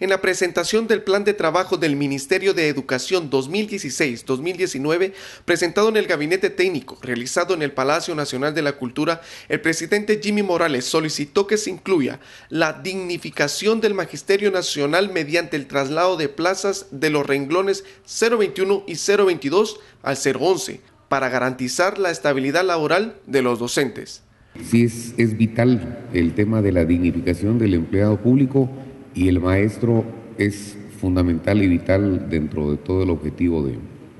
en la presentación del Plan de Trabajo del Ministerio de Educación 2016-2019, presentado en el Gabinete Técnico realizado en el Palacio Nacional de la Cultura, el presidente Jimmy Morales solicitó que se incluya la dignificación del Magisterio Nacional mediante el traslado de plazas de los renglones 021 y 022 al 011 para garantizar la estabilidad laboral de los docentes. Sí, es, es vital el tema de la dignificación del empleado público y el maestro es fundamental y vital dentro de todo el objetivo de,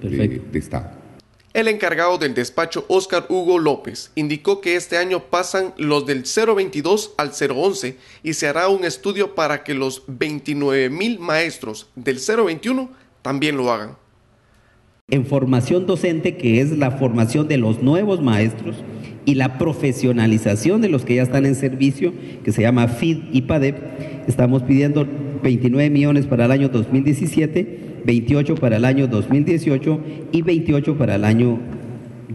de, Estado. El encargado del despacho Óscar Hugo López indicó que este año pasan los del 022 al 011 y se hará un estudio para que los 29 mil maestros del 021 también lo hagan. En formación docente, que es la formación de los nuevos maestros y la profesionalización de los que ya están en servicio, que se llama FID y PADEP, Estamos pidiendo 29 millones para el año 2017, 28 para el año 2018 y 28 para el año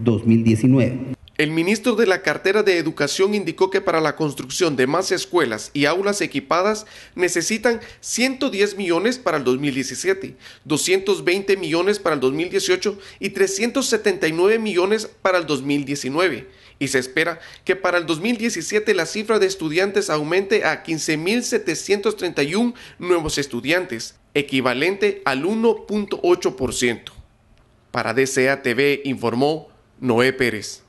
2019. El ministro de la cartera de Educación indicó que para la construcción de más escuelas y aulas equipadas necesitan 110 millones para el 2017, 220 millones para el 2018 y 379 millones para el 2019. Y se espera que para el 2017 la cifra de estudiantes aumente a 15.731 nuevos estudiantes, equivalente al 1.8%. Para DCA TV informó Noé Pérez.